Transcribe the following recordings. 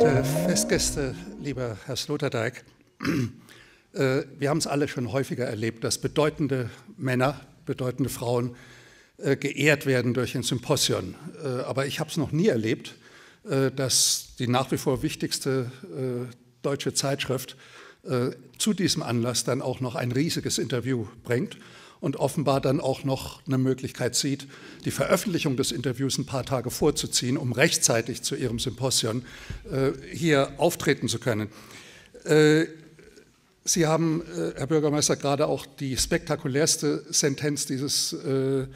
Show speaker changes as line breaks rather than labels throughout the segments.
Verehrte Festgäste, lieber Herr Sloterdijk, äh, wir haben es alle schon häufiger erlebt, dass bedeutende Männer, bedeutende Frauen äh, geehrt werden durch ein Symposium. Äh, aber ich habe es noch nie erlebt, äh, dass die nach wie vor wichtigste äh, deutsche Zeitschrift äh, zu diesem Anlass dann auch noch ein riesiges Interview bringt und offenbar dann auch noch eine Möglichkeit sieht, die Veröffentlichung des Interviews ein paar Tage vorzuziehen, um rechtzeitig zu ihrem Symposion äh, hier auftreten zu können. Äh, Sie haben, äh, Herr Bürgermeister, gerade auch die spektakulärste Sentenz dieses äh,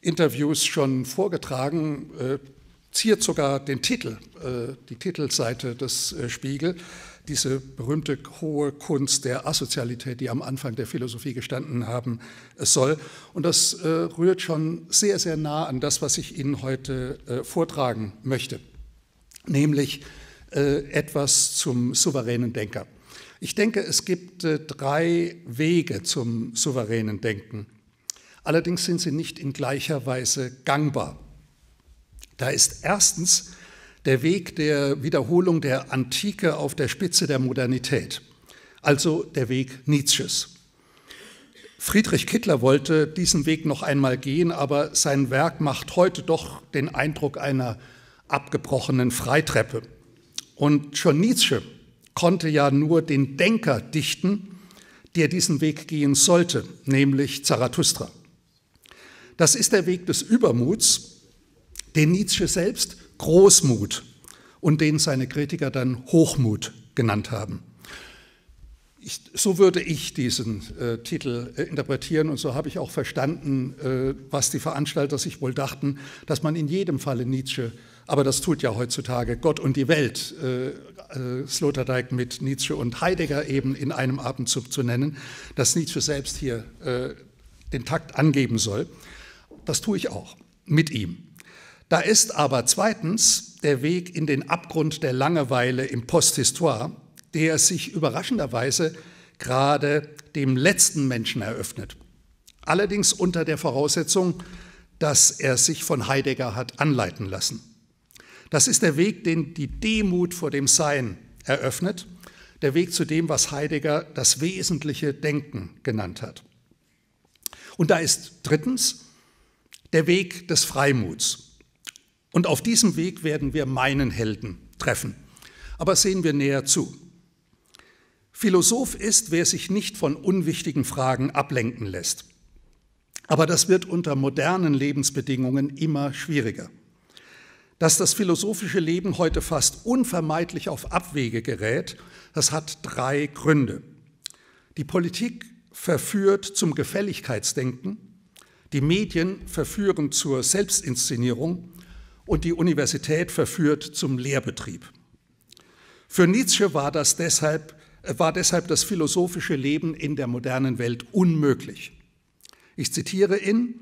Interviews schon vorgetragen äh, ziert sogar den Titel, äh, die Titelseite des Spiegel diese berühmte hohe Kunst der Asozialität, die am Anfang der Philosophie gestanden haben äh, soll. Und das äh, rührt schon sehr, sehr nah an das, was ich Ihnen heute äh, vortragen möchte, nämlich äh, etwas zum souveränen Denker. Ich denke, es gibt äh, drei Wege zum souveränen Denken. Allerdings sind sie nicht in gleicher Weise gangbar. Da ist erstens der Weg der Wiederholung der Antike auf der Spitze der Modernität, also der Weg Nietzsches. Friedrich Kittler wollte diesen Weg noch einmal gehen, aber sein Werk macht heute doch den Eindruck einer abgebrochenen Freitreppe. Und schon Nietzsche konnte ja nur den Denker dichten, der diesen Weg gehen sollte, nämlich Zarathustra. Das ist der Weg des Übermuts, den Nietzsche selbst Großmut und den seine Kritiker dann Hochmut genannt haben. Ich, so würde ich diesen äh, Titel äh, interpretieren und so habe ich auch verstanden, äh, was die Veranstalter sich wohl dachten, dass man in jedem Falle Nietzsche, aber das tut ja heutzutage Gott und die Welt, äh, äh, Sloterdijk mit Nietzsche und Heidegger eben in einem Abendzug zu nennen, dass Nietzsche selbst hier äh, den Takt angeben soll. Das tue ich auch mit ihm. Da ist aber zweitens der Weg in den Abgrund der Langeweile im Posthistoire, der sich überraschenderweise gerade dem letzten Menschen eröffnet. Allerdings unter der Voraussetzung, dass er sich von Heidegger hat anleiten lassen. Das ist der Weg, den die Demut vor dem Sein eröffnet, der Weg zu dem, was Heidegger das wesentliche Denken genannt hat. Und da ist drittens der Weg des Freimuts. Und auf diesem Weg werden wir meinen Helden treffen. Aber sehen wir näher zu. Philosoph ist, wer sich nicht von unwichtigen Fragen ablenken lässt. Aber das wird unter modernen Lebensbedingungen immer schwieriger. Dass das philosophische Leben heute fast unvermeidlich auf Abwege gerät, das hat drei Gründe. Die Politik verführt zum Gefälligkeitsdenken, die Medien verführen zur Selbstinszenierung und die Universität verführt zum Lehrbetrieb. Für Nietzsche war, das deshalb, äh, war deshalb das philosophische Leben in der modernen Welt unmöglich. Ich zitiere ihn,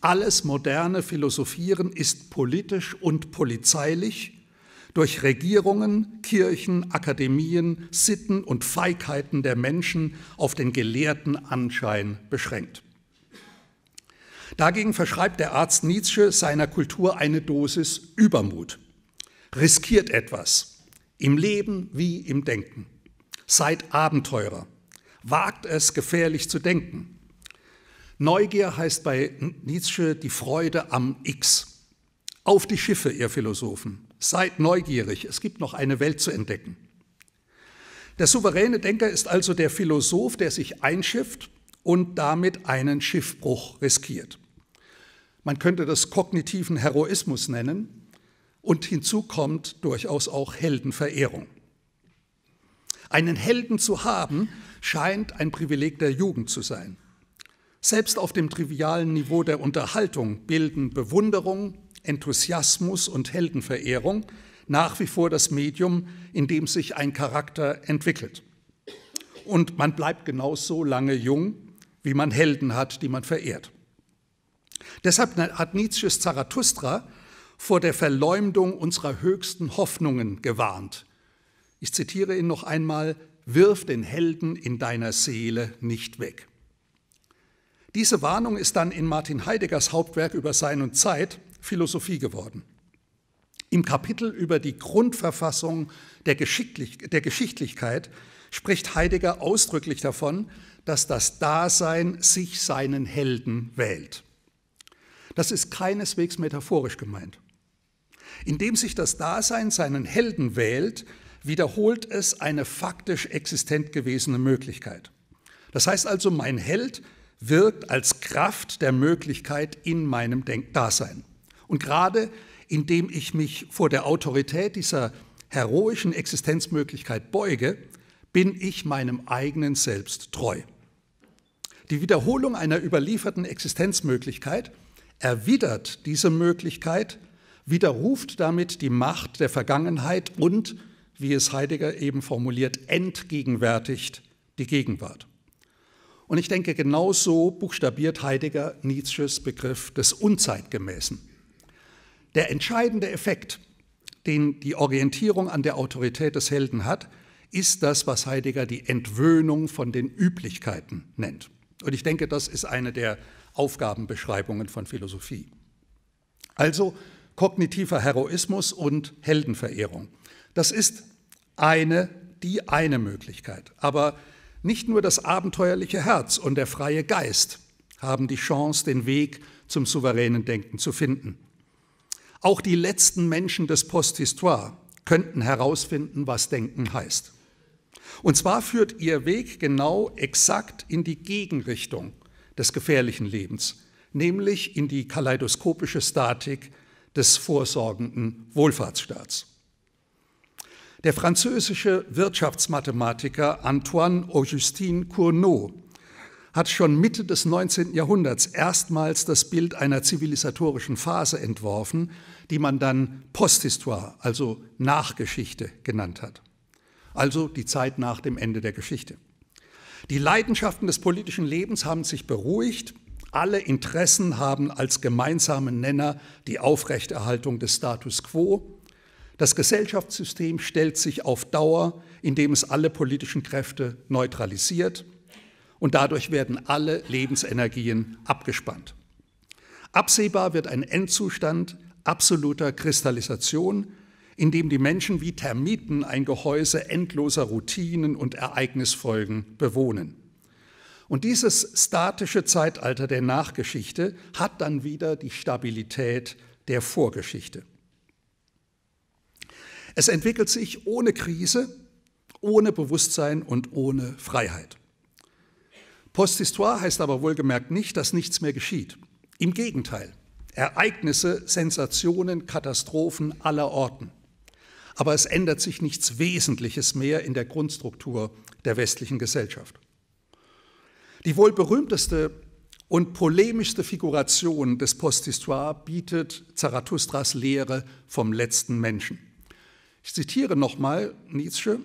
alles moderne Philosophieren ist politisch und polizeilich, durch Regierungen, Kirchen, Akademien, Sitten und Feigheiten der Menschen auf den gelehrten Anschein beschränkt. Dagegen verschreibt der Arzt Nietzsche seiner Kultur eine Dosis Übermut. Riskiert etwas, im Leben wie im Denken. Seid Abenteurer. Wagt es, gefährlich zu denken. Neugier heißt bei Nietzsche die Freude am X. Auf die Schiffe, ihr Philosophen. Seid neugierig, es gibt noch eine Welt zu entdecken. Der souveräne Denker ist also der Philosoph, der sich einschifft und damit einen Schiffbruch riskiert. Man könnte das kognitiven Heroismus nennen. Und hinzu kommt durchaus auch Heldenverehrung. Einen Helden zu haben, scheint ein Privileg der Jugend zu sein. Selbst auf dem trivialen Niveau der Unterhaltung bilden Bewunderung, Enthusiasmus und Heldenverehrung nach wie vor das Medium, in dem sich ein Charakter entwickelt. Und man bleibt genauso lange jung, wie man Helden hat, die man verehrt. Deshalb hat Nietzsches Zarathustra vor der Verleumdung unserer höchsten Hoffnungen gewarnt. Ich zitiere ihn noch einmal, wirf den Helden in deiner Seele nicht weg. Diese Warnung ist dann in Martin Heideggers Hauptwerk über Sein und Zeit Philosophie geworden. Im Kapitel über die Grundverfassung der, Geschichtlich der Geschichtlichkeit spricht Heidegger ausdrücklich davon, dass das Dasein sich seinen Helden wählt. Das ist keineswegs metaphorisch gemeint. Indem sich das Dasein seinen Helden wählt, wiederholt es eine faktisch existent gewesene Möglichkeit. Das heißt also, mein Held wirkt als Kraft der Möglichkeit in meinem Denkdasein. Und gerade indem ich mich vor der Autorität dieser heroischen Existenzmöglichkeit beuge, bin ich meinem eigenen Selbst treu. Die Wiederholung einer überlieferten Existenzmöglichkeit erwidert diese Möglichkeit, widerruft damit die Macht der Vergangenheit und, wie es Heidegger eben formuliert, entgegenwärtigt die Gegenwart. Und ich denke, genau so buchstabiert Heidegger Nietzsches Begriff des Unzeitgemäßen. Der entscheidende Effekt, den die Orientierung an der Autorität des Helden hat, ist das, was Heidegger die Entwöhnung von den Üblichkeiten nennt. Und ich denke, das ist eine der Aufgabenbeschreibungen von Philosophie. Also kognitiver Heroismus und Heldenverehrung. Das ist eine, die eine Möglichkeit. Aber nicht nur das abenteuerliche Herz und der freie Geist haben die Chance, den Weg zum souveränen Denken zu finden. Auch die letzten Menschen des Posthistoire könnten herausfinden, was Denken heißt. Und zwar führt ihr Weg genau exakt in die Gegenrichtung des gefährlichen Lebens, nämlich in die kaleidoskopische Statik des vorsorgenden Wohlfahrtsstaats. Der französische Wirtschaftsmathematiker Antoine Augustin Cournot hat schon Mitte des 19. Jahrhunderts erstmals das Bild einer zivilisatorischen Phase entworfen, die man dann Posthistoire, also Nachgeschichte genannt hat. Also die Zeit nach dem Ende der Geschichte. Die Leidenschaften des politischen Lebens haben sich beruhigt. Alle Interessen haben als gemeinsamen Nenner die Aufrechterhaltung des Status quo. Das Gesellschaftssystem stellt sich auf Dauer, indem es alle politischen Kräfte neutralisiert und dadurch werden alle Lebensenergien abgespannt. Absehbar wird ein Endzustand absoluter Kristallisation in dem die Menschen wie Termiten ein Gehäuse endloser Routinen und Ereignisfolgen bewohnen. Und dieses statische Zeitalter der Nachgeschichte hat dann wieder die Stabilität der Vorgeschichte. Es entwickelt sich ohne Krise, ohne Bewusstsein und ohne Freiheit. Posthistoire heißt aber wohlgemerkt nicht, dass nichts mehr geschieht. Im Gegenteil, Ereignisse, Sensationen, Katastrophen aller Orten aber es ändert sich nichts Wesentliches mehr in der Grundstruktur der westlichen Gesellschaft. Die wohl berühmteste und polemischste Figuration des Posthistoire bietet Zarathustras Lehre vom letzten Menschen. Ich zitiere nochmal Nietzsche,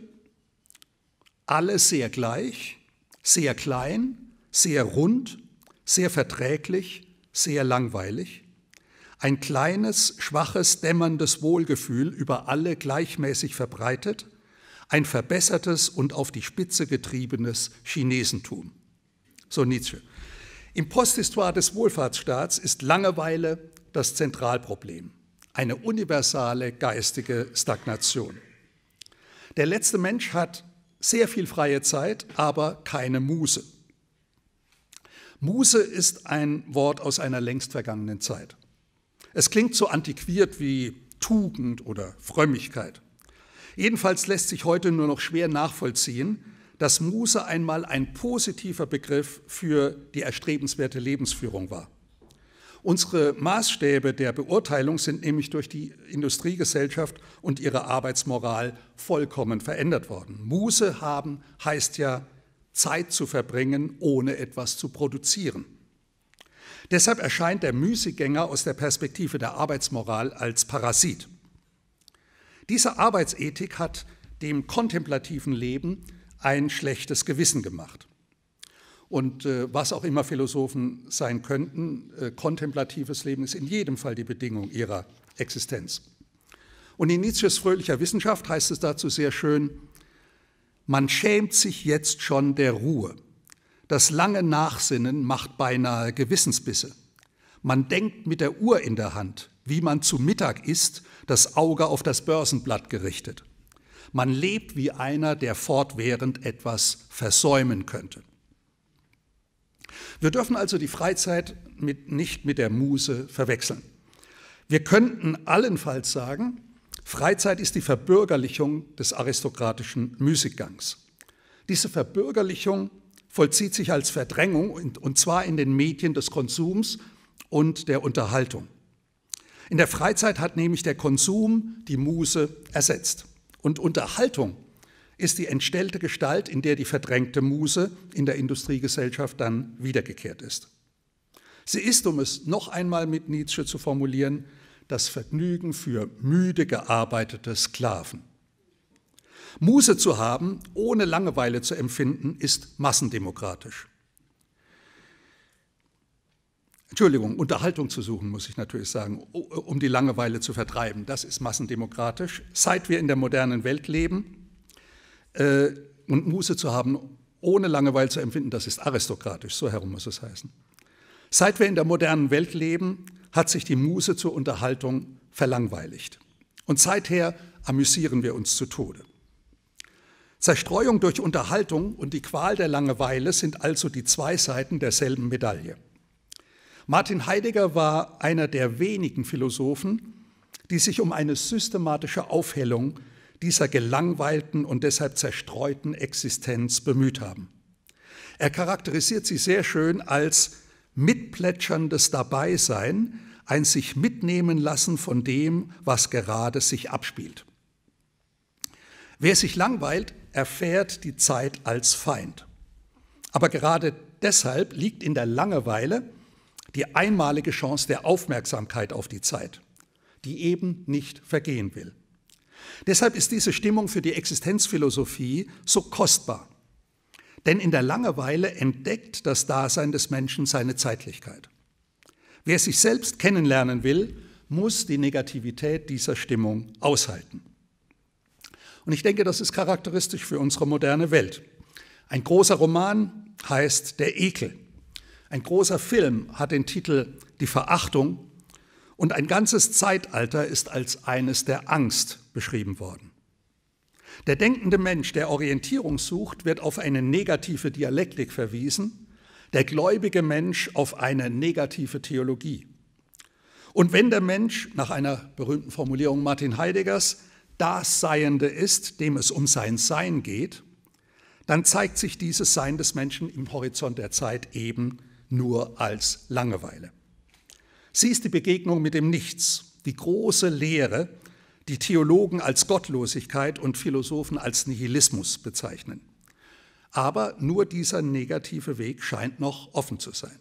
alle sehr gleich, sehr klein, sehr rund, sehr verträglich, sehr langweilig, ein kleines, schwaches, dämmerndes Wohlgefühl über alle gleichmäßig verbreitet, ein verbessertes und auf die Spitze getriebenes Chinesentum. So Nietzsche. Im Posthistoire des Wohlfahrtsstaats ist Langeweile das Zentralproblem, eine universale geistige Stagnation. Der letzte Mensch hat sehr viel freie Zeit, aber keine Muse. Muse ist ein Wort aus einer längst vergangenen Zeit. Es klingt so antiquiert wie Tugend oder Frömmigkeit. Jedenfalls lässt sich heute nur noch schwer nachvollziehen, dass Muse einmal ein positiver Begriff für die erstrebenswerte Lebensführung war. Unsere Maßstäbe der Beurteilung sind nämlich durch die Industriegesellschaft und ihre Arbeitsmoral vollkommen verändert worden. Muse haben heißt ja, Zeit zu verbringen, ohne etwas zu produzieren. Deshalb erscheint der Müßiggänger aus der Perspektive der Arbeitsmoral als Parasit. Diese Arbeitsethik hat dem kontemplativen Leben ein schlechtes Gewissen gemacht. Und äh, was auch immer Philosophen sein könnten, äh, kontemplatives Leben ist in jedem Fall die Bedingung ihrer Existenz. Und in Nietzsches fröhlicher Wissenschaft heißt es dazu sehr schön, man schämt sich jetzt schon der Ruhe. Das lange Nachsinnen macht beinahe Gewissensbisse. Man denkt mit der Uhr in der Hand, wie man zu Mittag isst, das Auge auf das Börsenblatt gerichtet. Man lebt wie einer, der fortwährend etwas versäumen könnte. Wir dürfen also die Freizeit mit, nicht mit der Muse verwechseln. Wir könnten allenfalls sagen, Freizeit ist die Verbürgerlichung des aristokratischen Müßiggangs. Diese Verbürgerlichung vollzieht sich als Verdrängung und zwar in den Medien des Konsums und der Unterhaltung. In der Freizeit hat nämlich der Konsum die Muse ersetzt. Und Unterhaltung ist die entstellte Gestalt, in der die verdrängte Muse in der Industriegesellschaft dann wiedergekehrt ist. Sie ist, um es noch einmal mit Nietzsche zu formulieren, das Vergnügen für müde gearbeitete Sklaven. Muße zu haben, ohne Langeweile zu empfinden, ist massendemokratisch. Entschuldigung, Unterhaltung zu suchen, muss ich natürlich sagen, um die Langeweile zu vertreiben. Das ist massendemokratisch. Seit wir in der modernen Welt leben äh, und Muße zu haben, ohne Langeweile zu empfinden, das ist aristokratisch, so herum muss es heißen. Seit wir in der modernen Welt leben, hat sich die Muße zur Unterhaltung verlangweiligt. Und seither amüsieren wir uns zu Tode. Zerstreuung durch Unterhaltung und die Qual der Langeweile sind also die zwei Seiten derselben Medaille. Martin Heidegger war einer der wenigen Philosophen, die sich um eine systematische Aufhellung dieser gelangweilten und deshalb zerstreuten Existenz bemüht haben. Er charakterisiert sie sehr schön als mitplätscherndes Dabeisein, ein sich mitnehmen lassen von dem, was gerade sich abspielt. Wer sich langweilt, erfährt die Zeit als Feind. Aber gerade deshalb liegt in der Langeweile die einmalige Chance der Aufmerksamkeit auf die Zeit, die eben nicht vergehen will. Deshalb ist diese Stimmung für die Existenzphilosophie so kostbar. Denn in der Langeweile entdeckt das Dasein des Menschen seine Zeitlichkeit. Wer sich selbst kennenlernen will, muss die Negativität dieser Stimmung aushalten. Und ich denke, das ist charakteristisch für unsere moderne Welt. Ein großer Roman heißt Der Ekel. Ein großer Film hat den Titel Die Verachtung. Und ein ganzes Zeitalter ist als eines der Angst beschrieben worden. Der denkende Mensch, der Orientierung sucht, wird auf eine negative Dialektik verwiesen, der gläubige Mensch auf eine negative Theologie. Und wenn der Mensch, nach einer berühmten Formulierung Martin Heideggers, das Seiende ist, dem es um sein Sein geht, dann zeigt sich dieses Sein des Menschen im Horizont der Zeit eben nur als Langeweile. Sie ist die Begegnung mit dem Nichts, die große Lehre, die Theologen als Gottlosigkeit und Philosophen als Nihilismus bezeichnen. Aber nur dieser negative Weg scheint noch offen zu sein.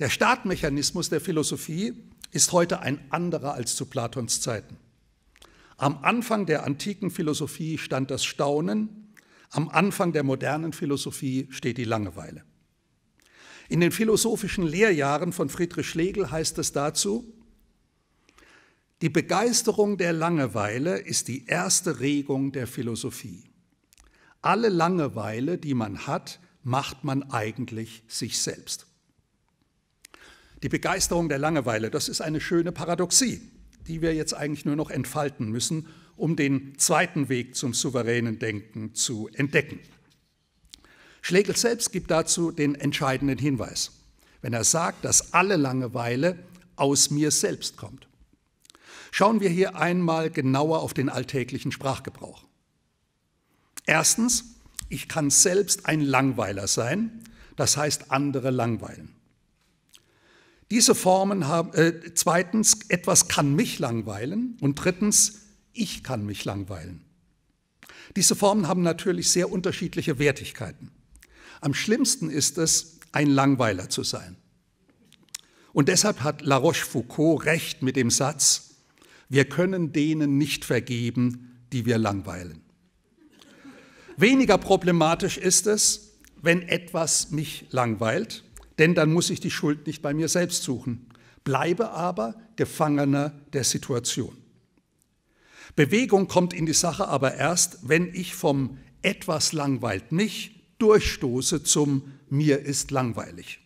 Der Startmechanismus der Philosophie ist heute ein anderer als zu Platons Zeiten. Am Anfang der antiken Philosophie stand das Staunen, am Anfang der modernen Philosophie steht die Langeweile. In den philosophischen Lehrjahren von Friedrich Schlegel heißt es dazu, die Begeisterung der Langeweile ist die erste Regung der Philosophie. Alle Langeweile, die man hat, macht man eigentlich sich selbst. Die Begeisterung der Langeweile, das ist eine schöne Paradoxie die wir jetzt eigentlich nur noch entfalten müssen, um den zweiten Weg zum souveränen Denken zu entdecken. Schlegel selbst gibt dazu den entscheidenden Hinweis, wenn er sagt, dass alle Langeweile aus mir selbst kommt. Schauen wir hier einmal genauer auf den alltäglichen Sprachgebrauch. Erstens, ich kann selbst ein Langweiler sein, das heißt andere langweilen. Diese Formen haben, äh, zweitens, etwas kann mich langweilen und drittens, ich kann mich langweilen. Diese Formen haben natürlich sehr unterschiedliche Wertigkeiten. Am schlimmsten ist es, ein Langweiler zu sein. Und deshalb hat La Rochefoucauld recht mit dem Satz, wir können denen nicht vergeben, die wir langweilen. Weniger problematisch ist es, wenn etwas mich langweilt denn dann muss ich die Schuld nicht bei mir selbst suchen, bleibe aber Gefangener der Situation. Bewegung kommt in die Sache aber erst, wenn ich vom etwas langweilt mich durchstoße zum mir ist langweilig.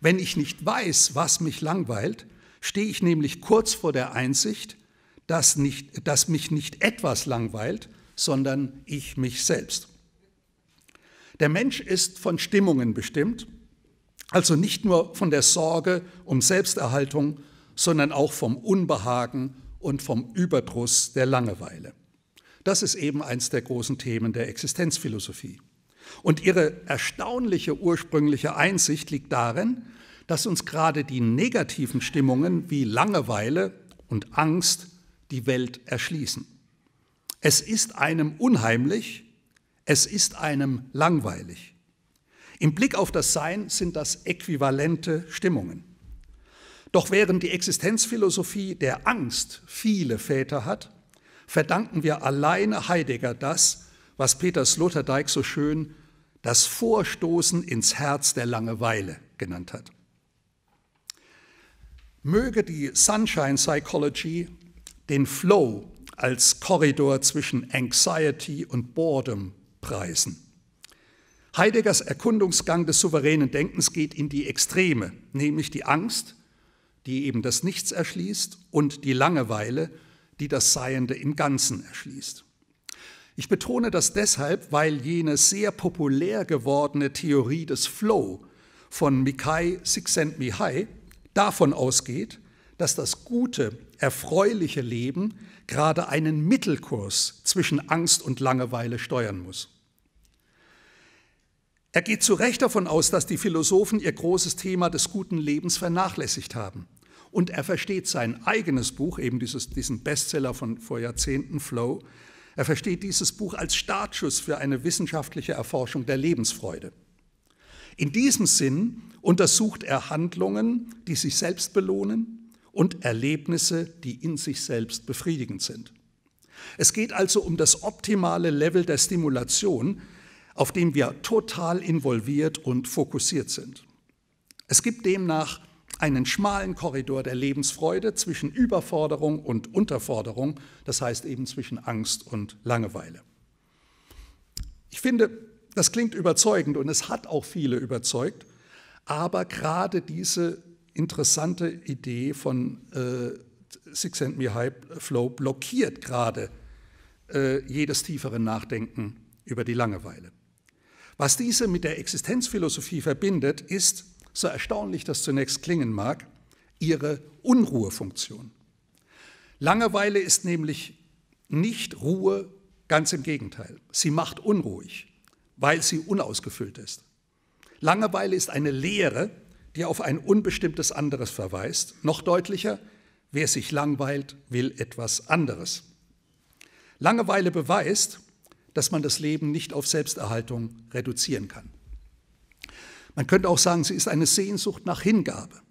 Wenn ich nicht weiß, was mich langweilt, stehe ich nämlich kurz vor der Einsicht, dass, nicht, dass mich nicht etwas langweilt, sondern ich mich selbst. Der Mensch ist von Stimmungen bestimmt also nicht nur von der Sorge um Selbsterhaltung, sondern auch vom Unbehagen und vom Überdruss der Langeweile. Das ist eben eins der großen Themen der Existenzphilosophie. Und ihre erstaunliche ursprüngliche Einsicht liegt darin, dass uns gerade die negativen Stimmungen wie Langeweile und Angst die Welt erschließen. Es ist einem unheimlich, es ist einem langweilig. Im Blick auf das Sein sind das äquivalente Stimmungen. Doch während die Existenzphilosophie der Angst viele Väter hat, verdanken wir alleine Heidegger das, was Peter Sloterdijk so schön das Vorstoßen ins Herz der Langeweile genannt hat. Möge die Sunshine Psychology den Flow als Korridor zwischen Anxiety und Boredom preisen. Heideggers Erkundungsgang des souveränen Denkens geht in die Extreme, nämlich die Angst, die eben das Nichts erschließt, und die Langeweile, die das Seiende im Ganzen erschließt. Ich betone das deshalb, weil jene sehr populär gewordene Theorie des Flow von Mikhail Csikszentmihalyi davon ausgeht, dass das gute, erfreuliche Leben gerade einen Mittelkurs zwischen Angst und Langeweile steuern muss. Er geht zu Recht davon aus, dass die Philosophen ihr großes Thema des guten Lebens vernachlässigt haben. Und er versteht sein eigenes Buch, eben dieses, diesen Bestseller von vor Jahrzehnten, Flow, er versteht dieses Buch als Startschuss für eine wissenschaftliche Erforschung der Lebensfreude. In diesem Sinn untersucht er Handlungen, die sich selbst belohnen und Erlebnisse, die in sich selbst befriedigend sind. Es geht also um das optimale Level der Stimulation, auf dem wir total involviert und fokussiert sind. Es gibt demnach einen schmalen Korridor der Lebensfreude zwischen Überforderung und Unterforderung, das heißt eben zwischen Angst und Langeweile. Ich finde, das klingt überzeugend und es hat auch viele überzeugt, aber gerade diese interessante Idee von äh, Six and Me Hype Flow blockiert gerade äh, jedes tiefere Nachdenken über die Langeweile. Was diese mit der Existenzphilosophie verbindet, ist, so erstaunlich das zunächst klingen mag, ihre Unruhefunktion. Langeweile ist nämlich nicht Ruhe, ganz im Gegenteil. Sie macht unruhig, weil sie unausgefüllt ist. Langeweile ist eine Lehre, die auf ein unbestimmtes anderes verweist. Noch deutlicher, wer sich langweilt, will etwas anderes. Langeweile beweist, dass man das Leben nicht auf Selbsterhaltung reduzieren kann. Man könnte auch sagen, sie ist eine Sehnsucht nach Hingabe.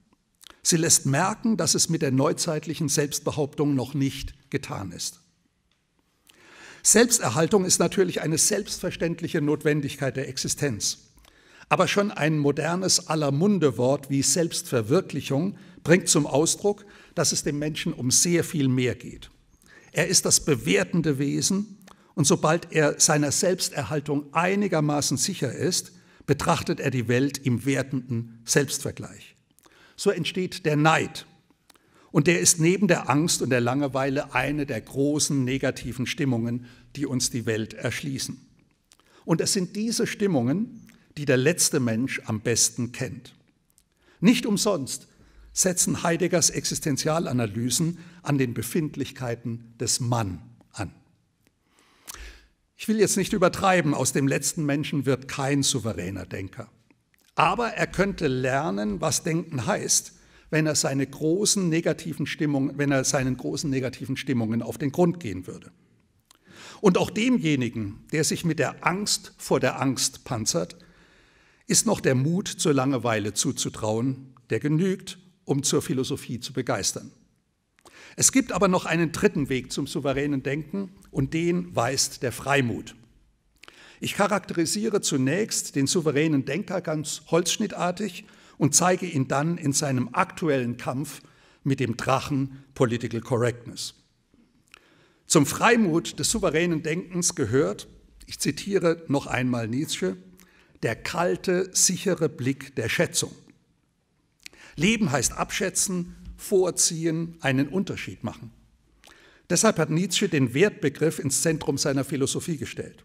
Sie lässt merken, dass es mit der neuzeitlichen Selbstbehauptung noch nicht getan ist. Selbsterhaltung ist natürlich eine selbstverständliche Notwendigkeit der Existenz. Aber schon ein modernes Allermunde-Wort wie Selbstverwirklichung bringt zum Ausdruck, dass es dem Menschen um sehr viel mehr geht. Er ist das bewertende Wesen, und sobald er seiner Selbsterhaltung einigermaßen sicher ist, betrachtet er die Welt im wertenden Selbstvergleich. So entsteht der Neid. Und der ist neben der Angst und der Langeweile eine der großen negativen Stimmungen, die uns die Welt erschließen. Und es sind diese Stimmungen, die der letzte Mensch am besten kennt. Nicht umsonst setzen Heideggers Existenzialanalysen an den Befindlichkeiten des Mann an. Ich will jetzt nicht übertreiben, aus dem letzten Menschen wird kein souveräner Denker. Aber er könnte lernen, was Denken heißt, wenn er, seine großen negativen Stimmungen, wenn er seinen großen negativen Stimmungen auf den Grund gehen würde. Und auch demjenigen, der sich mit der Angst vor der Angst panzert, ist noch der Mut zur Langeweile zuzutrauen, der genügt, um zur Philosophie zu begeistern. Es gibt aber noch einen dritten Weg zum souveränen Denken und den weist der Freimut. Ich charakterisiere zunächst den souveränen Denker ganz holzschnittartig und zeige ihn dann in seinem aktuellen Kampf mit dem Drachen Political Correctness. Zum Freimut des souveränen Denkens gehört, ich zitiere noch einmal Nietzsche, der kalte, sichere Blick der Schätzung. Leben heißt abschätzen, vorziehen, einen Unterschied machen. Deshalb hat Nietzsche den Wertbegriff ins Zentrum seiner Philosophie gestellt.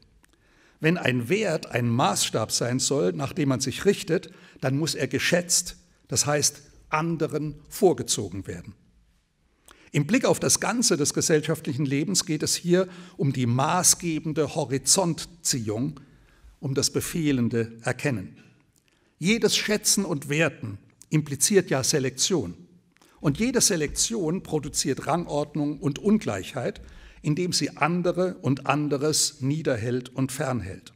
Wenn ein Wert ein Maßstab sein soll, nach dem man sich richtet, dann muss er geschätzt, das heißt anderen vorgezogen werden. Im Blick auf das Ganze des gesellschaftlichen Lebens geht es hier um die maßgebende Horizontziehung, um das befehlende Erkennen. Jedes Schätzen und Werten impliziert ja Selektion. Und jede Selektion produziert Rangordnung und Ungleichheit, indem sie andere und anderes niederhält und fernhält.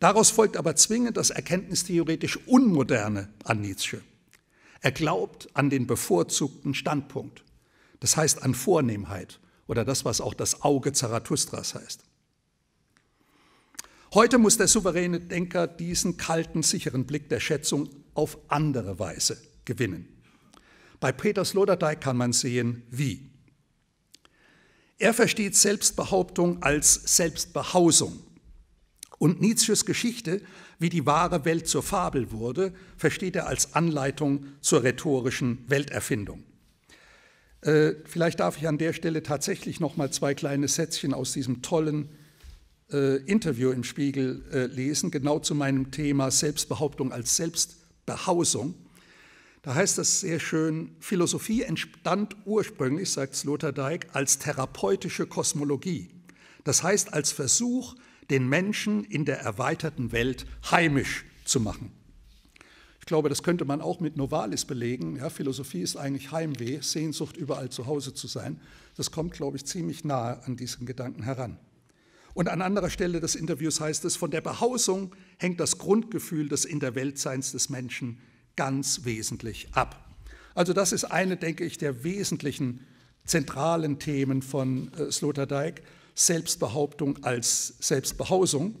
Daraus folgt aber zwingend das erkenntnistheoretisch Unmoderne an Nietzsche. Er glaubt an den bevorzugten Standpunkt, das heißt an Vornehmheit oder das, was auch das Auge Zarathustras heißt. Heute muss der souveräne Denker diesen kalten, sicheren Blick der Schätzung auf andere Weise gewinnen. Bei Peter Sloterdijk kann man sehen, wie. Er versteht Selbstbehauptung als Selbstbehausung. Und Nietzsches Geschichte, wie die wahre Welt zur Fabel wurde, versteht er als Anleitung zur rhetorischen Welterfindung. Äh, vielleicht darf ich an der Stelle tatsächlich noch mal zwei kleine Sätzchen aus diesem tollen äh, Interview im Spiegel äh, lesen, genau zu meinem Thema Selbstbehauptung als Selbstbehausung. Da heißt es sehr schön, Philosophie entstand ursprünglich, sagt Sloterdijk, als therapeutische Kosmologie. Das heißt als Versuch, den Menschen in der erweiterten Welt heimisch zu machen. Ich glaube, das könnte man auch mit Novalis belegen. Ja, Philosophie ist eigentlich Heimweh, Sehnsucht, überall zu Hause zu sein. Das kommt, glaube ich, ziemlich nahe an diesen Gedanken heran. Und an anderer Stelle des Interviews heißt es, von der Behausung hängt das Grundgefühl des In der Weltseins des Menschen ganz wesentlich ab. Also das ist eine, denke ich, der wesentlichen zentralen Themen von äh, Sloterdijk, Selbstbehauptung als Selbstbehausung.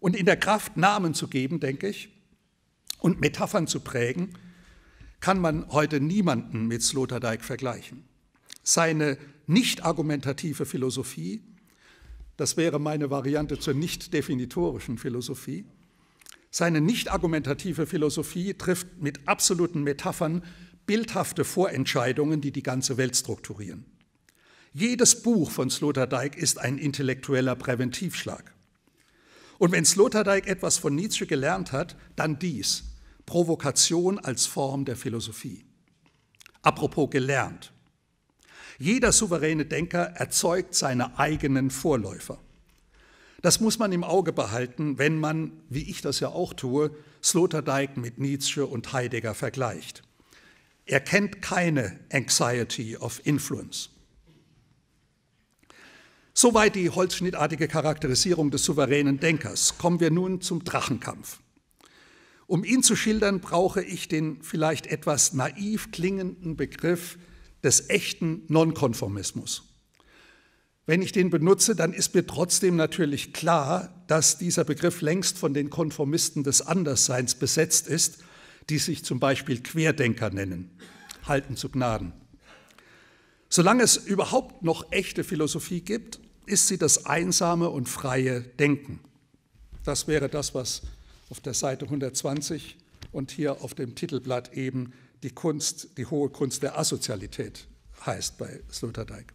Und in der Kraft, Namen zu geben, denke ich, und Metaphern zu prägen, kann man heute niemanden mit Sloterdijk vergleichen. Seine nicht argumentative Philosophie, das wäre meine Variante zur nicht definitorischen Philosophie, seine nicht-argumentative Philosophie trifft mit absoluten Metaphern bildhafte Vorentscheidungen, die die ganze Welt strukturieren. Jedes Buch von Sloterdijk ist ein intellektueller Präventivschlag. Und wenn Sloterdijk etwas von Nietzsche gelernt hat, dann dies, Provokation als Form der Philosophie. Apropos gelernt. Jeder souveräne Denker erzeugt seine eigenen Vorläufer. Das muss man im Auge behalten, wenn man, wie ich das ja auch tue, Sloterdijk mit Nietzsche und Heidegger vergleicht. Er kennt keine Anxiety of Influence. Soweit die holzschnittartige Charakterisierung des souveränen Denkers. Kommen wir nun zum Drachenkampf. Um ihn zu schildern, brauche ich den vielleicht etwas naiv klingenden Begriff des echten Nonkonformismus. Wenn ich den benutze, dann ist mir trotzdem natürlich klar, dass dieser Begriff längst von den Konformisten des Andersseins besetzt ist, die sich zum Beispiel Querdenker nennen, halten zu Gnaden. Solange es überhaupt noch echte Philosophie gibt, ist sie das einsame und freie Denken. Das wäre das, was auf der Seite 120 und hier auf dem Titelblatt eben die Kunst, die hohe Kunst der Asozialität heißt bei Sloterdijk.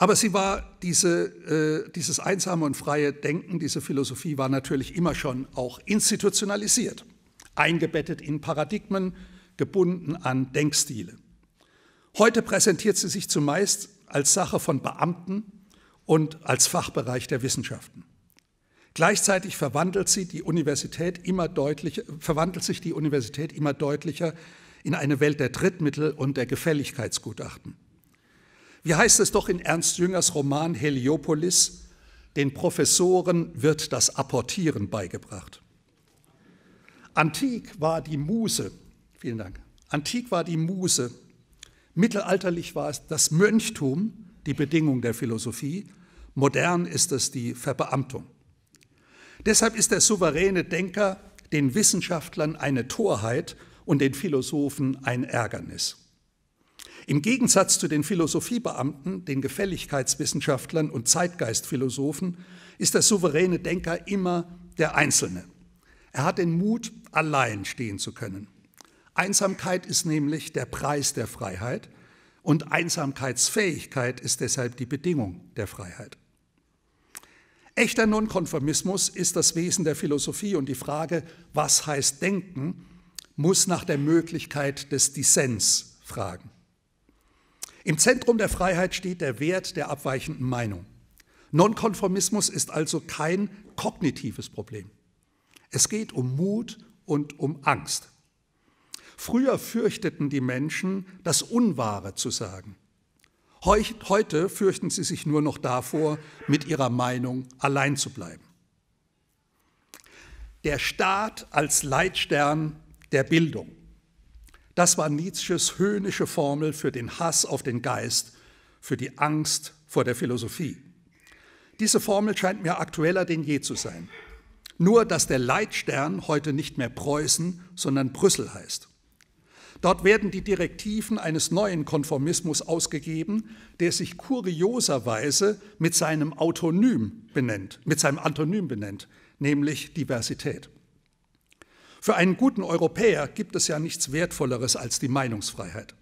Aber sie war diese, äh, dieses einsame und freie Denken, diese Philosophie war natürlich immer schon auch institutionalisiert, eingebettet in Paradigmen, gebunden an Denkstile. Heute präsentiert sie sich zumeist als Sache von Beamten und als Fachbereich der Wissenschaften. Gleichzeitig verwandelt, sie die Universität immer deutlicher, verwandelt sich die Universität immer deutlicher in eine Welt der Drittmittel und der Gefälligkeitsgutachten. Wie heißt es doch in Ernst Jüngers Roman Heliopolis, den Professoren wird das Apportieren beigebracht. Antik war die Muse, vielen Dank, antik war die Muse, mittelalterlich war es das Mönchtum, die Bedingung der Philosophie, modern ist es die Verbeamtung. Deshalb ist der souveräne Denker den Wissenschaftlern eine Torheit und den Philosophen ein Ärgernis. Im Gegensatz zu den Philosophiebeamten, den Gefälligkeitswissenschaftlern und Zeitgeistphilosophen ist der souveräne Denker immer der Einzelne. Er hat den Mut, allein stehen zu können. Einsamkeit ist nämlich der Preis der Freiheit und Einsamkeitsfähigkeit ist deshalb die Bedingung der Freiheit. Echter Nonkonformismus ist das Wesen der Philosophie und die Frage, was heißt Denken, muss nach der Möglichkeit des Dissens fragen. Im Zentrum der Freiheit steht der Wert der abweichenden Meinung. Nonkonformismus ist also kein kognitives Problem. Es geht um Mut und um Angst. Früher fürchteten die Menschen, das Unwahre zu sagen. Heute fürchten sie sich nur noch davor, mit ihrer Meinung allein zu bleiben. Der Staat als Leitstern der Bildung. Das war Nietzsches höhnische Formel für den Hass auf den Geist, für die Angst vor der Philosophie. Diese Formel scheint mir aktueller denn je zu sein. Nur, dass der Leitstern heute nicht mehr Preußen, sondern Brüssel heißt. Dort werden die Direktiven eines neuen Konformismus ausgegeben, der sich kurioserweise mit seinem Autonym benennt, mit seinem Antonym benennt, nämlich Diversität. Für einen guten Europäer gibt es ja nichts Wertvolleres als die Meinungsfreiheit.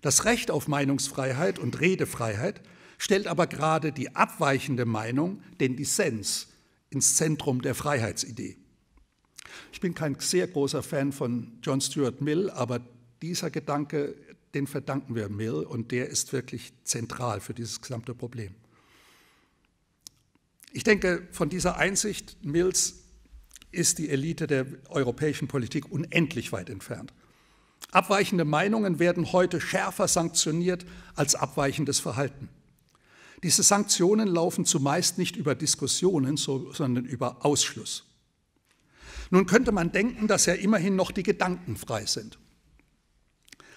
Das Recht auf Meinungsfreiheit und Redefreiheit stellt aber gerade die abweichende Meinung, den Dissens, ins Zentrum der Freiheitsidee. Ich bin kein sehr großer Fan von John Stuart Mill, aber dieser Gedanke, den verdanken wir Mill und der ist wirklich zentral für dieses gesamte Problem. Ich denke, von dieser Einsicht Mills ist die Elite der europäischen Politik unendlich weit entfernt. Abweichende Meinungen werden heute schärfer sanktioniert als abweichendes Verhalten. Diese Sanktionen laufen zumeist nicht über Diskussionen, sondern über Ausschluss. Nun könnte man denken, dass ja immerhin noch die Gedanken frei sind.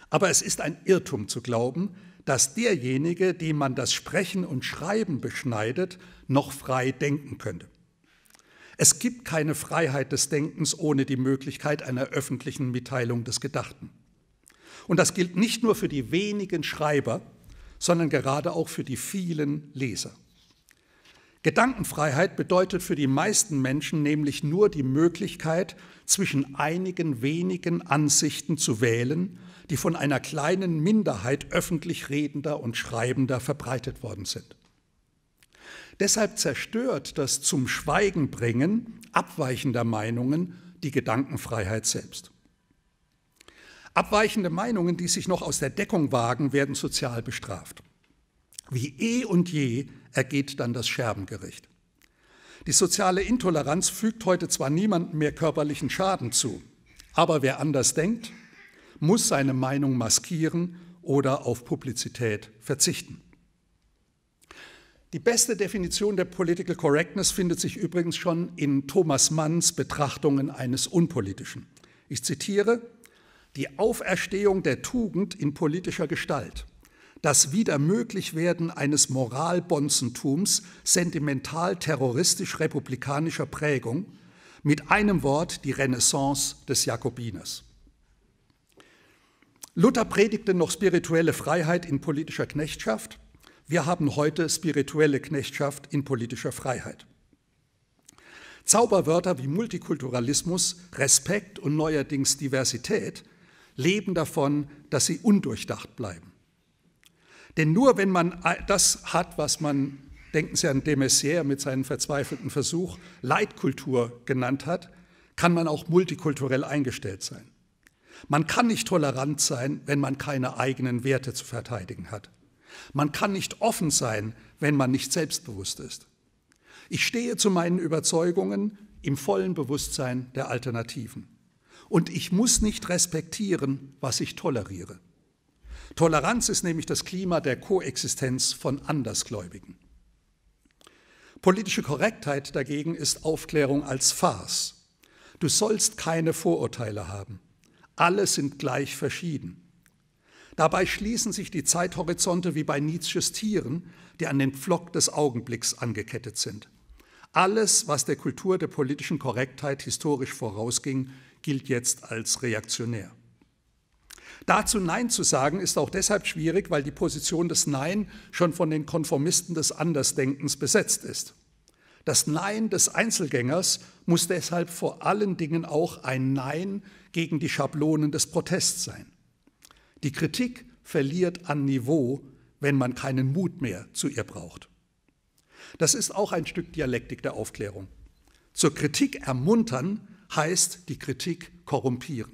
Aber es ist ein Irrtum zu glauben, dass derjenige, dem man das Sprechen und Schreiben beschneidet, noch frei denken könnte. Es gibt keine Freiheit des Denkens ohne die Möglichkeit einer öffentlichen Mitteilung des Gedachten. Und das gilt nicht nur für die wenigen Schreiber, sondern gerade auch für die vielen Leser. Gedankenfreiheit bedeutet für die meisten Menschen nämlich nur die Möglichkeit, zwischen einigen wenigen Ansichten zu wählen, die von einer kleinen Minderheit öffentlich redender und schreibender verbreitet worden sind. Deshalb zerstört das zum Schweigen bringen abweichender Meinungen die Gedankenfreiheit selbst. Abweichende Meinungen, die sich noch aus der Deckung wagen, werden sozial bestraft. Wie eh und je ergeht dann das Scherbengericht. Die soziale Intoleranz fügt heute zwar niemandem mehr körperlichen Schaden zu, aber wer anders denkt, muss seine Meinung maskieren oder auf Publizität verzichten. Die beste Definition der Political Correctness findet sich übrigens schon in Thomas Manns Betrachtungen eines Unpolitischen. Ich zitiere, die Auferstehung der Tugend in politischer Gestalt, das Wiedermöglichwerden eines Moralbonzentums sentimental-terroristisch-republikanischer Prägung, mit einem Wort die Renaissance des Jakobiners. Luther predigte noch spirituelle Freiheit in politischer Knechtschaft, wir haben heute spirituelle Knechtschaft in politischer Freiheit. Zauberwörter wie Multikulturalismus, Respekt und neuerdings Diversität leben davon, dass sie undurchdacht bleiben. Denn nur wenn man das hat, was man, denken Sie an de Maizière mit seinem verzweifelten Versuch, Leitkultur genannt hat, kann man auch multikulturell eingestellt sein. Man kann nicht tolerant sein, wenn man keine eigenen Werte zu verteidigen hat. Man kann nicht offen sein, wenn man nicht selbstbewusst ist. Ich stehe zu meinen Überzeugungen im vollen Bewusstsein der Alternativen. Und ich muss nicht respektieren, was ich toleriere. Toleranz ist nämlich das Klima der Koexistenz von Andersgläubigen. Politische Korrektheit dagegen ist Aufklärung als Farce. Du sollst keine Vorurteile haben. Alle sind gleich verschieden. Dabei schließen sich die Zeithorizonte wie bei Nietzsches Tieren, die an den Pflock des Augenblicks angekettet sind. Alles, was der Kultur der politischen Korrektheit historisch vorausging, gilt jetzt als reaktionär. Dazu Nein zu sagen ist auch deshalb schwierig, weil die Position des Nein schon von den Konformisten des Andersdenkens besetzt ist. Das Nein des Einzelgängers muss deshalb vor allen Dingen auch ein Nein gegen die Schablonen des Protests sein. Die Kritik verliert an Niveau, wenn man keinen Mut mehr zu ihr braucht. Das ist auch ein Stück Dialektik der Aufklärung. Zur Kritik ermuntern heißt die Kritik korrumpieren.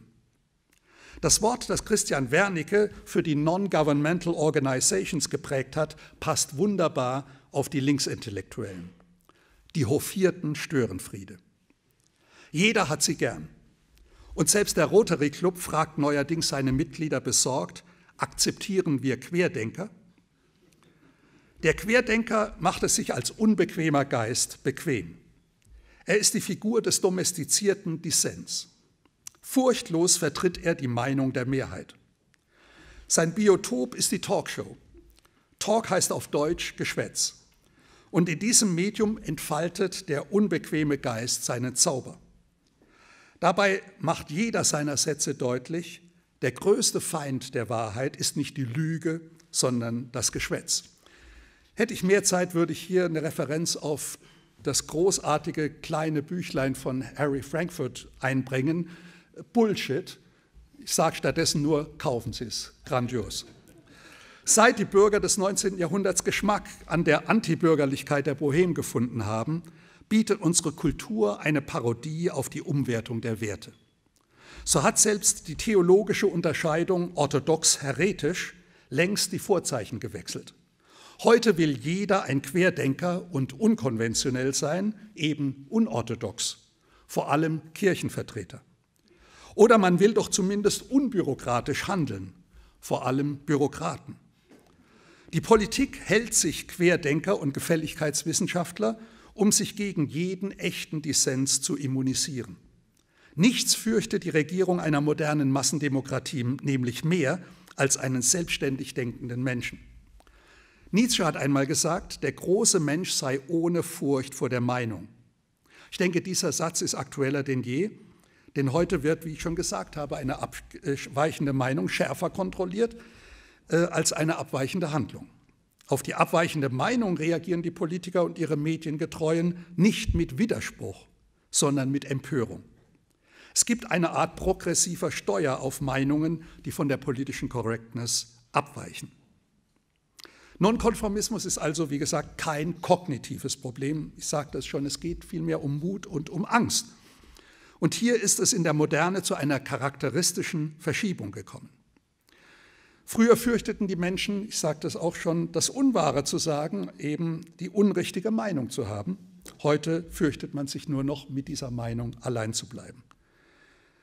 Das Wort, das Christian Wernicke für die Non-Governmental Organizations geprägt hat, passt wunderbar auf die Linksintellektuellen. Die Hofierten Störenfriede. Jeder hat sie gern. Und selbst der Rotary Club fragt neuerdings seine Mitglieder besorgt, akzeptieren wir Querdenker? Der Querdenker macht es sich als unbequemer Geist bequem. Er ist die Figur des domestizierten Dissens. Furchtlos vertritt er die Meinung der Mehrheit. Sein Biotop ist die Talkshow. Talk heißt auf Deutsch Geschwätz. Und in diesem Medium entfaltet der unbequeme Geist seinen Zauber. Dabei macht jeder seiner Sätze deutlich, der größte Feind der Wahrheit ist nicht die Lüge, sondern das Geschwätz. Hätte ich mehr Zeit, würde ich hier eine Referenz auf das großartige kleine Büchlein von Harry Frankfurt einbringen. Bullshit. Ich sage stattdessen nur, kaufen Sie es. Grandios. Seit die Bürger des 19. Jahrhunderts Geschmack an der Antibürgerlichkeit der Bohem gefunden haben, bietet unsere Kultur eine Parodie auf die Umwertung der Werte. So hat selbst die theologische Unterscheidung orthodox-heretisch längst die Vorzeichen gewechselt. Heute will jeder ein Querdenker und unkonventionell sein, eben unorthodox, vor allem Kirchenvertreter. Oder man will doch zumindest unbürokratisch handeln, vor allem Bürokraten. Die Politik hält sich Querdenker und Gefälligkeitswissenschaftler um sich gegen jeden echten Dissens zu immunisieren. Nichts fürchte die Regierung einer modernen Massendemokratie nämlich mehr als einen selbstständig denkenden Menschen. Nietzsche hat einmal gesagt, der große Mensch sei ohne Furcht vor der Meinung. Ich denke, dieser Satz ist aktueller denn je, denn heute wird, wie ich schon gesagt habe, eine abweichende Meinung schärfer kontrolliert äh, als eine abweichende Handlung. Auf die abweichende Meinung reagieren die Politiker und ihre Mediengetreuen nicht mit Widerspruch, sondern mit Empörung. Es gibt eine Art progressiver Steuer auf Meinungen, die von der politischen Correctness abweichen. Nonkonformismus ist also, wie gesagt, kein kognitives Problem. Ich sagte es schon, es geht vielmehr um Mut und um Angst. Und hier ist es in der Moderne zu einer charakteristischen Verschiebung gekommen. Früher fürchteten die Menschen, ich sagte es auch schon, das Unwahre zu sagen, eben die unrichtige Meinung zu haben. Heute fürchtet man sich nur noch, mit dieser Meinung allein zu bleiben.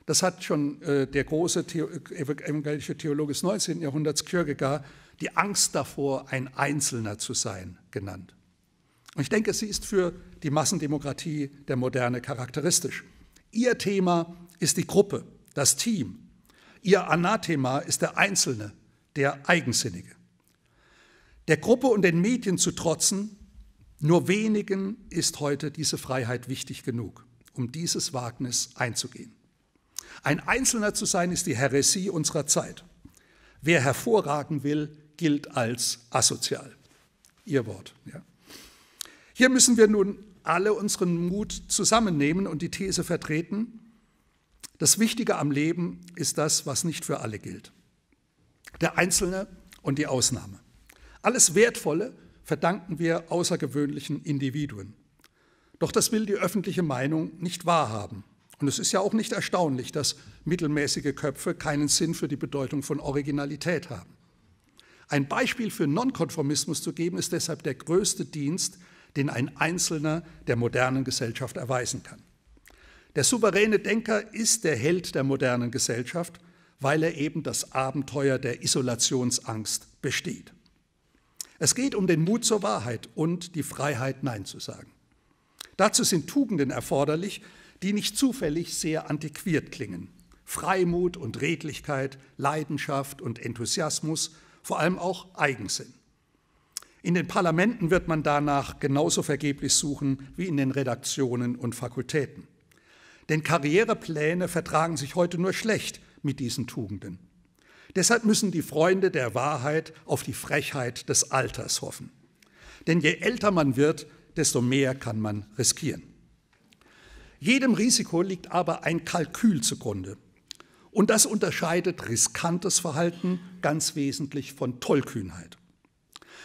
Das hat schon äh, der große Theo äh, evangelische Theologe des 19. Jahrhunderts, Kierkegaard, die Angst davor, ein Einzelner zu sein, genannt. Und ich denke, sie ist für die Massendemokratie der Moderne charakteristisch. Ihr Thema ist die Gruppe, das Team. Ihr Anathema ist der Einzelne, der Eigensinnige. Der Gruppe und den Medien zu trotzen, nur wenigen ist heute diese Freiheit wichtig genug, um dieses Wagnis einzugehen. Ein Einzelner zu sein ist die Heresie unserer Zeit. Wer hervorragen will, gilt als asozial. Ihr Wort. Ja. Hier müssen wir nun alle unseren Mut zusammennehmen und die These vertreten, das Wichtige am Leben ist das, was nicht für alle gilt der Einzelne und die Ausnahme. Alles Wertvolle verdanken wir außergewöhnlichen Individuen. Doch das will die öffentliche Meinung nicht wahrhaben. Und es ist ja auch nicht erstaunlich, dass mittelmäßige Köpfe keinen Sinn für die Bedeutung von Originalität haben. Ein Beispiel für Nonkonformismus zu geben, ist deshalb der größte Dienst, den ein Einzelner der modernen Gesellschaft erweisen kann. Der souveräne Denker ist der Held der modernen Gesellschaft weil er eben das Abenteuer der Isolationsangst besteht. Es geht um den Mut zur Wahrheit und die Freiheit, Nein zu sagen. Dazu sind Tugenden erforderlich, die nicht zufällig sehr antiquiert klingen. Freimut und Redlichkeit, Leidenschaft und Enthusiasmus, vor allem auch Eigensinn. In den Parlamenten wird man danach genauso vergeblich suchen wie in den Redaktionen und Fakultäten. Denn Karrierepläne vertragen sich heute nur schlecht mit diesen Tugenden. Deshalb müssen die Freunde der Wahrheit auf die Frechheit des Alters hoffen. Denn je älter man wird, desto mehr kann man riskieren. Jedem Risiko liegt aber ein Kalkül zugrunde. Und das unterscheidet riskantes Verhalten ganz wesentlich von Tollkühnheit.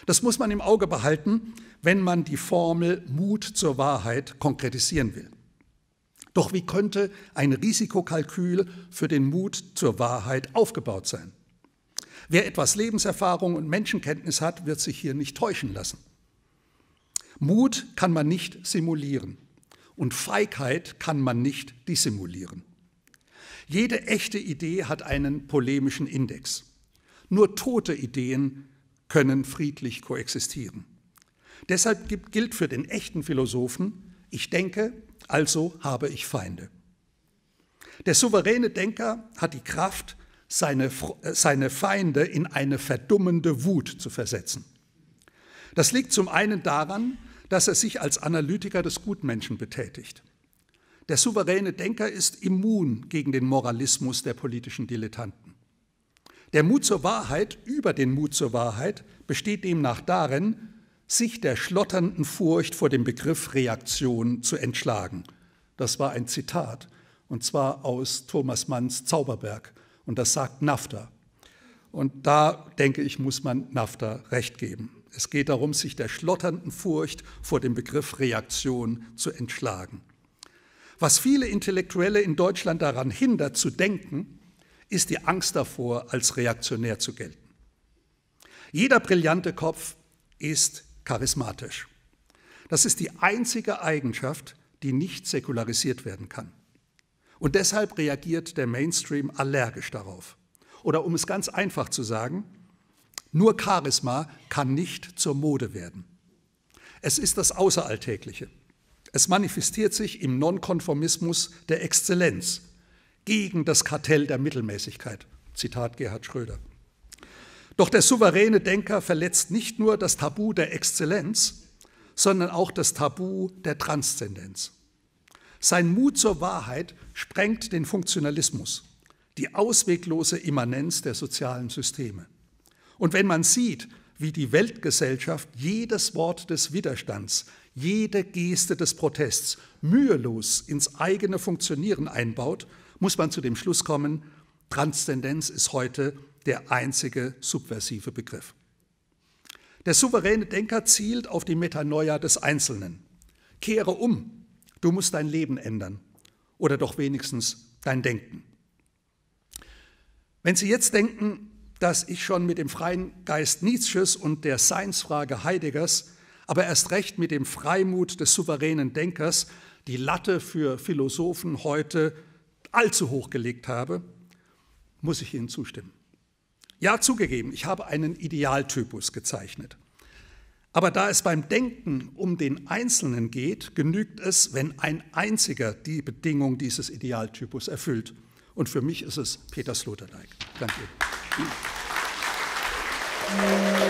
Das muss man im Auge behalten, wenn man die Formel Mut zur Wahrheit konkretisieren will. Doch wie könnte ein Risikokalkül für den Mut zur Wahrheit aufgebaut sein? Wer etwas Lebenserfahrung und Menschenkenntnis hat, wird sich hier nicht täuschen lassen. Mut kann man nicht simulieren und Feigheit kann man nicht dissimulieren. Jede echte Idee hat einen polemischen Index. Nur tote Ideen können friedlich koexistieren. Deshalb gilt für den echten Philosophen, ich denke, also habe ich Feinde. Der souveräne Denker hat die Kraft, seine, äh, seine Feinde in eine verdummende Wut zu versetzen. Das liegt zum einen daran, dass er sich als Analytiker des Gutmenschen betätigt. Der souveräne Denker ist immun gegen den Moralismus der politischen Dilettanten. Der Mut zur Wahrheit über den Mut zur Wahrheit besteht demnach darin, sich der schlotternden Furcht vor dem Begriff Reaktion zu entschlagen. Das war ein Zitat, und zwar aus Thomas Manns Zauberberg, und das sagt Nafta. Und da, denke ich, muss man Nafta recht geben. Es geht darum, sich der schlotternden Furcht vor dem Begriff Reaktion zu entschlagen. Was viele Intellektuelle in Deutschland daran hindert zu denken, ist die Angst davor, als reaktionär zu gelten. Jeder brillante Kopf ist charismatisch. Das ist die einzige Eigenschaft, die nicht säkularisiert werden kann. Und deshalb reagiert der Mainstream allergisch darauf. Oder um es ganz einfach zu sagen, nur Charisma kann nicht zur Mode werden. Es ist das Außeralltägliche. Es manifestiert sich im Nonkonformismus der Exzellenz gegen das Kartell der Mittelmäßigkeit. Zitat Gerhard Schröder. Doch der souveräne Denker verletzt nicht nur das Tabu der Exzellenz, sondern auch das Tabu der Transzendenz. Sein Mut zur Wahrheit sprengt den Funktionalismus, die ausweglose Immanenz der sozialen Systeme. Und wenn man sieht, wie die Weltgesellschaft jedes Wort des Widerstands, jede Geste des Protests mühelos ins eigene Funktionieren einbaut, muss man zu dem Schluss kommen, Transzendenz ist heute der einzige subversive Begriff. Der souveräne Denker zielt auf die Metanoia des Einzelnen. Kehre um, du musst dein Leben ändern oder doch wenigstens dein Denken. Wenn Sie jetzt denken, dass ich schon mit dem freien Geist Nietzsches und der Seinsfrage Heideggers, aber erst recht mit dem Freimut des souveränen Denkers die Latte für Philosophen heute allzu hoch gelegt habe, muss ich Ihnen zustimmen. Ja, zugegeben, ich habe einen Idealtypus gezeichnet. Aber da es beim Denken um den Einzelnen geht, genügt es, wenn ein einziger die Bedingung dieses Idealtypus erfüllt. Und für mich ist es Peter Sloterdijk. Danke. Applaus